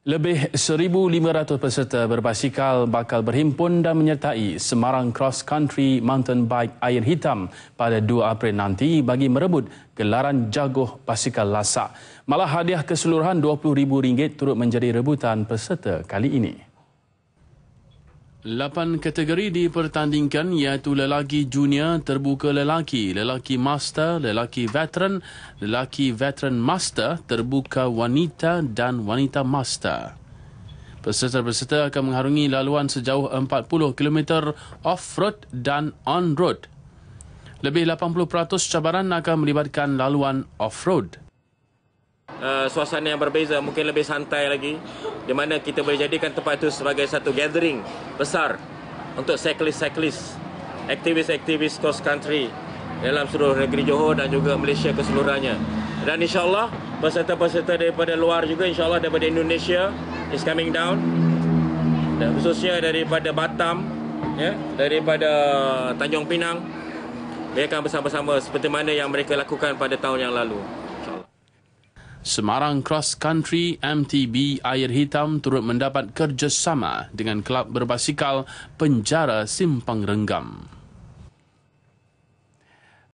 Lebih 1,500 peserta berbasikal bakal berhimpun dan menyertai Semarang Cross Country Mountain Bike Air Hitam pada 2 April nanti bagi merebut gelaran jagoh basikal lasak. Malah hadiah keseluruhan RM20,000 turut menjadi rebutan peserta kali ini. Lapan kategori dipertandingkan iaitu lelaki junior terbuka lelaki, lelaki master, lelaki veteran, lelaki veteran master, terbuka wanita dan wanita master. Peserta-peserta akan mengharungi laluan sejauh 40 km off-road dan on-road. Lebih 80% cabaran akan melibatkan laluan off-road. Uh, suasana yang berbeza, mungkin lebih santai lagi di mana kita boleh jadikan tempat itu sebagai satu gathering besar untuk cyclist-cyclist, aktivis-aktivis cross country dalam seluruh negeri Johor dan juga Malaysia keseluruhannya. Dan insya Allah peserta-peserta daripada luar juga insya Allah daripada Indonesia is coming down dan khususnya daripada Batam, ya, daripada Tanjung Pinang mereka akan bersama-sama seperti mana yang mereka lakukan pada tahun yang lalu. Semarang Cross Country MTB Air Hitam turut mendapat kerjasama dengan kelab berbasikal Penjara Simpang Renggam.